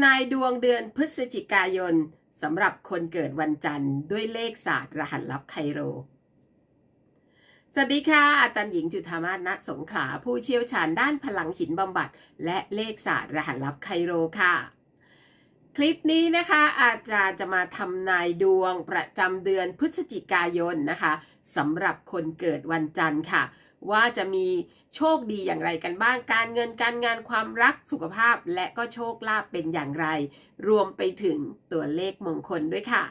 ำนายดวงเดือนพฤศจิกายนสำหรับคนเกิดวันจันทร์ด้วยเลขศาสตร์รหัสลับไคโร สวัสดีค่ะอาจารย์หญิงจุธามาศณสงขา ผู้เชี่ยวชาญด้านพลังหินบำบัด และเลขศาสตร์รหัสลับไคโรค่ะ คลิปนี้นะคะอาจารย์จะมาทำนายดวงประจำเดือนพฤศจิกายนนะคะสำหรับคนเกิดวันจันทร์ค่ะว่าจะมีโชคดีอย่างไรกันบ้าง การเงินการงานความรักสุขภาพและก็โชคลาภเป็นอย่างไร รวมไปถึงตัวเลขมงคลด้วยค่ะ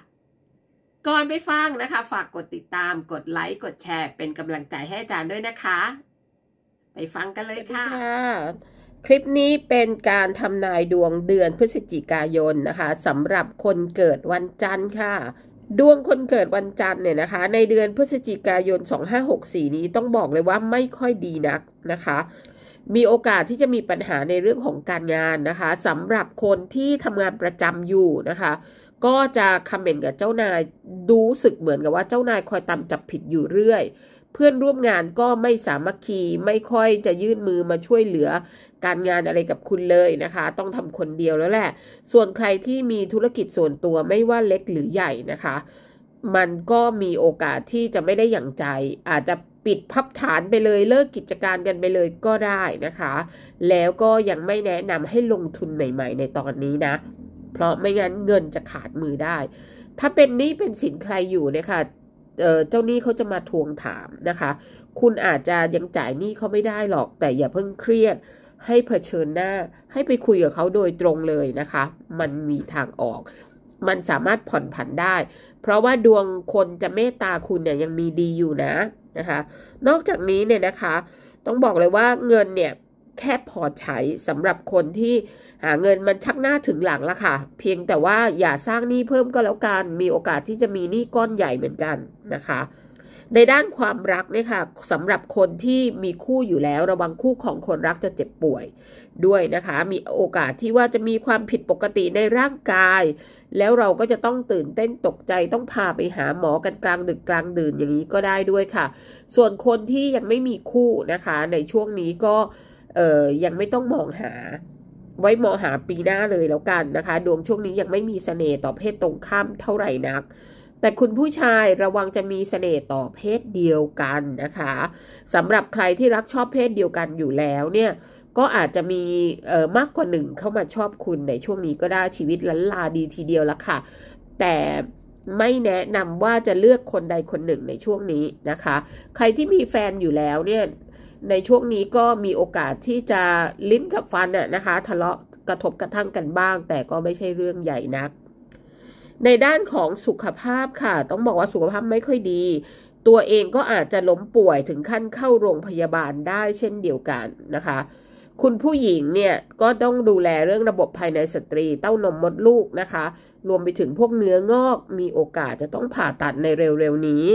ก่อนไปฟังนะคะ ฝากกดติดตาม กดไลค์ กดแชร์ เป็นกำลังใจให้อาจารย์ด้วยนะคะ ไปฟังกันเลยค่ะ คลิปนี้เป็นการทำนายดวงเดือนพฤศจิกายนนะคะสำหรับคนเกิดวันจันทร์ค่ะดวงคนเกิดวันจันทร์เนี่ยนะคะ ในเดือนพฤศจิกายน 2564 นี้ต้องบอกเลยว่าไม่ค่อยดีนักนะคะ มีโอกาสที่จะมีปัญหาในเรื่องของการงานนะคะสำหรับคนที่ทำงานประจำอยู่นะคะ ก็จะคอมเมนต์กับเจ้านายดูสึกเหมือนกับว่าเจ้านายคอยตามจับผิดอยู่เรื่อยเพื่อนร่วมงานก็ไม่สามัคคีไม่ค่อยจะยื่นมือมาช่วยเหลือการงานอะไรกับคุณเลยนะคะ ต้องทำคนเดียวแล้วแหละ ส่วนใครที่มีธุรกิจส่วนตัวไม่ว่าเล็กหรือใหญ่นะคะ มันก็มีโอกาสที่จะไม่ได้อย่างใจ อาจจะปิดพับฐานไปเลยเลิกกิจการกันไปเลยก็ได้นะคะ แล้วก็ยังไม่แนะนำให้ลงทุนใหม่ๆในตอนนี้นะ เพราะไม่งั้นเงินจะขาดมือได้ ถ้าเป็นนี้เป็นสินใครอยู่นะคะเจ้าหนี้เขาจะมาทวงถามนะคะ คุณอาจจะยังจ่ายหนี้เขาไม่ได้หรอก แต่อย่าเพิ่งเครียด ให้เผชิญหน้า ให้ไปคุยกับเขาโดยตรงเลยนะคะ มันมีทางออก มันสามารถผ่อนผันได้ เพราะว่าดวงคนจะเมตตาคุณเนี่ย ยังมีดีอยู่นะ นะคะ นอกจากนี้เนี่ยนะคะ ต้องบอกเลยว่าเงินเนี่ยแค่พอใช้สำหรับคนที่หาเงินมันชักหน้าถึงหลังละค่ะ เพียงแต่ว่าอย่าสร้างหนี้เพิ่มก็แล้วกันมีโอกาสที่จะมีหนี้ก้อนใหญ่เหมือนกันนะคะ ในด้านความรักเนี่ยค่ะสำหรับคนที่มีคู่อยู่แล้ว ระวังคู่ของคนรักจะเจ็บป่วยด้วยนะคะ มีโอกาสที่ว่าจะมีความผิดปกติในร่างกาย แล้วเราก็จะต้องตื่นเต้นตกใจต้องพาไปหาหมอกันกลางดึกกลางดื่นอย่างนี้ก็ได้ด้วยค่ะ ส่วนคนที่ยังไม่มีคู่นะคะ ในช่วงนี้ก็เอ่อยังไม่ต้องมองหาไว้มองหาปีหน้าเลยแล้วกันนะคะ ดวงช่วงนี้ยังไม่มีสเสน่ห์ต่อเพศตรงข้ามเท่าไหร่นัก แต่คุณผู้ชายระวังจะมีสเสน่ห์ต่อเพศเดียวกันนะคะสำหรับใครที่รักชอบเพศเดียวกันอยู่แล้วเนี่ยก็อาจจะมีเอ่อมากกว่าหนึ่งเข้ามาชอบคุณในช่วงนี้ก็ได้ชีวิตลันลาดีทีเดียวละค่ะ แต่ไม่แนะนำว่าจะเลือกคนใดคนหนึ่งในช่วงนี้นะคะ ใครที่มีแฟนอยู่แล้วเนี่ยในช่วงนี้ก็มีโอกาสที่จะลิ้นกับฟันนะคะ ทะเลาะกระทบกระทั่งกันบ้าง แต่ก็ไม่ใช่เรื่องใหญ่นัก ในด้านของสุขภาพค่ะ ต้องบอกว่าสุขภาพไม่ค่อยดี ตัวเองก็อาจจะล้มป่วยถึงขั้นเข้าโรงพยาบาลได้เช่นเดียวกันนะคะ คุณผู้หญิงเนี่ยก็ต้องดูแลเรื่องระบบภายในสตรี เต้านมมดลูกนะคะ รวมไปถึงพวกเนื้องอก มีโอกาสจะต้องผ่าตัดในเร็วๆนี้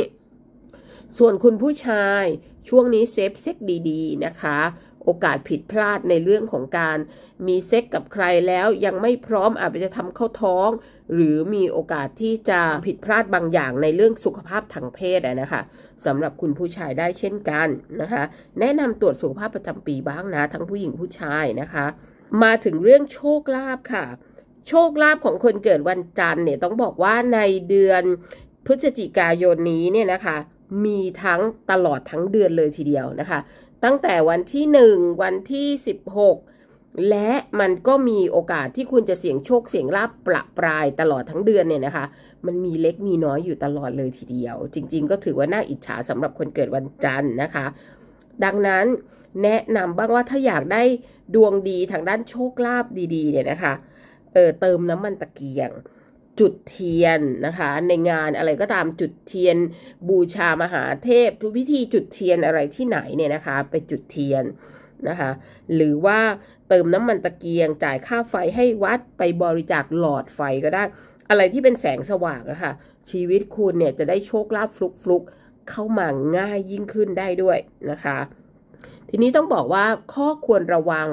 ส่วนคุณผู้ชายช่วงนี้เซฟเซ็กดีๆ นะคะ โอกาสผิดพลาดในเรื่องของการมีเซ็กกับใครแล้วยังไม่พร้อมอาจจะทำเข้าท้อง หรือมีโอกาสที่จะผิดพลาดบางอย่างในเรื่องสุขภาพทางเพศนะคะสำหรับคุณผู้ชายได้เช่นกันนะคะแนะนำตรวจสุขภาพประจำปีบ้างนะทั้งผู้หญิงผู้ชายนะคะ มาถึงเรื่องโชคลาภค่ะ โชคลาภของคนเกิดวันจันทร์เนี่ยต้องบอกว่าในเดือนพฤศจิกายนนี้เนี่ยนะคะมีทั้งตลอดทั้งเดือนเลยทีเดียวนะคะ ตั้งแต่วันที่1วันที่ 16 และมันก็มีโอกาสที่คุณจะเสี่ยงโชคเสี่ยงลาบประปราย ตลอดทั้งเดือนเนี่ยนะคะ มันมีเล็กมีน้อยอยู่ตลอดเลยทีเดียว จริง ๆก็ถือว่าน่าอิจฉาสำหรับคนเกิดวันจันทร์นะคะ ดังนั้นแนะนำบ้างว่าถ้าอยากได้ดวงดีทางด้านโชคลาภดีๆเนี่ยนะคะเออเติมน้ำมันตะเกียงจุดเทียนนะคะในงานอะไรก็ตามจุดเทียนบูชามหาเทพทุกพิธีจุดเทียนอะไรที่ไหนเนี่ยนะคะ ไปจุดเทียนนะคะ หรือว่าเติมน้ำมันตะเกียงจ่ายค่าไฟให้วัดไปบริจาคหลอดไฟก็ได้อะไรที่เป็นแสงสว่างนะคะ ชีวิตคุณเนี่ยจะได้โชคลาภฟลุก ๆ เข้ามาง่ายยิ่งขึ้นได้ด้วยนะคะทีนี้ต้องบอกว่าข้อควรระวัง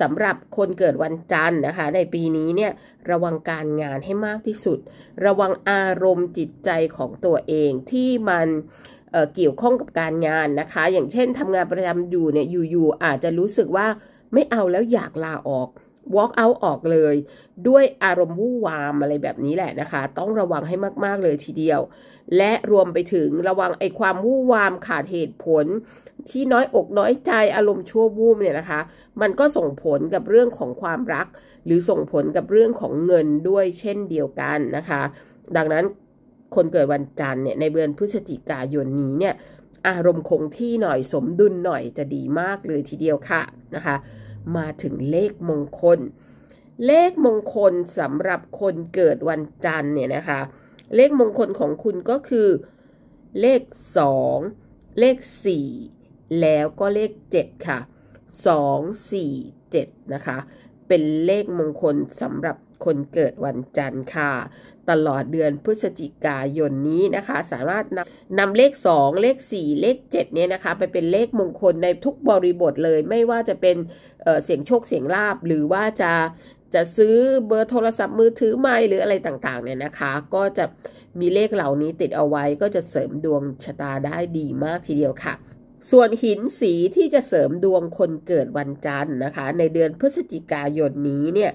สำหรับคนเกิดวันจันทร์นะคะ ในปีนี้เนี่ยระวังการงานให้มากที่สุด ระวังอารมณ์จิตใจของตัวเองที่มันเเกี่ยวข้องกับการงานนะคะ อย่างเช่นทำงานประจำอยู่เนี่ยอยู่ๆอาจจะรู้สึกว่าไม่เอาแล้วอยากลาออก walk out ออกเลย ด้วยอารมณ์วู่วามอะไรแบบนี้แหละนะคะ ต้องระวังให้มากๆเลยทีเดียว และรวมไปถึงระวังไอ้ความวู่วามขาดเหตุผลที่น้อยอกน้อยใจอารมณ์ชั่ววูบเนี่ยนะคะ มันก็ส่งผลกับเรื่องของความรัก หรือส่งผลกับเรื่องของเงินด้วยเช่นเดียวกันนะคะ ดังนั้นคนเกิดวันจันทร์เนี่ยในเดือนพฤศจิกายนนี้เนี่ยอารมณ์คงที่หน่อยสมดุลหน่อยจะดีมากเลยทีเดียวค่ะนะคะ มาถึงเลขมงคล เลขมงคลสำหรับคนเกิดวันจันทร์เนี่ยนะคะเลขมงคลของคุณก็คือเลข2เลข4แล้วก็เลข 7 ค่ะ 2 4 7นะคะ เป็นเลขมงคลสำหรับคนเกิดวันจันทร์ค่ะ ตลอดเดือนพฤศจิกายนนี้นะคะ สามารถนำนำเลข 2 เลข 4 เลข7เนี่ยนะคะ ไปเป็นเลขมงคลในทุกบริบทเลย ไม่ว่าจะเป็นเเสียงโชคเสียงลาบ หรือว่าจะ จะซื้อเบอร์โทรศัพท์มือถือใหม่หรืออะไรต่างๆเนี่ยนะคะ ก็จะมีเลขเหล่านี้ติดเอาไว้ก็จะเสริมดวงชะตาได้ดีมากทีเดียวค่ะส่วนหินสีที่จะเสริมดวงคนเกิดวันจันทร์นะคะ ในเดือนพฤศจิกายนนี้เนี่ย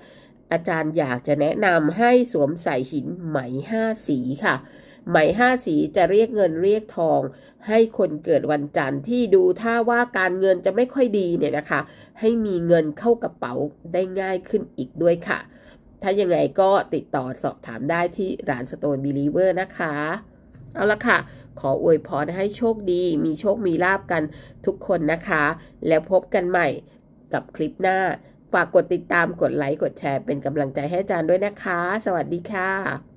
อาจารย์อยากจะแนะนำให้สวมใส่หินไหมห้าสีค่ะ ไหมห้าสีจะเรียกเงินเรียกทองให้คนเกิดวันจันทร์ที่ดูถ้าว่าการเงินจะไม่ค่อยดีเนี่ยนะคะ ให้มีเงินเข้ากระเป๋าได้ง่ายขึ้นอีกด้วยค่ะ ถ้ายังไงก็ติดต่อสอบถามได้ที่ร้านสโตนบิลีเวอร์นะคะเอาละค่ะ ขออวยพรให้โชคดี มีโชคมีลาบกันทุกคนนะคะ แล้วพบกันใหม่กับคลิปหน้า ฝากกดติดตาม กดไลค์ กดแชร์ เป็นกำลังใจให้อาจารย์ด้วยนะคะ สวัสดีค่ะ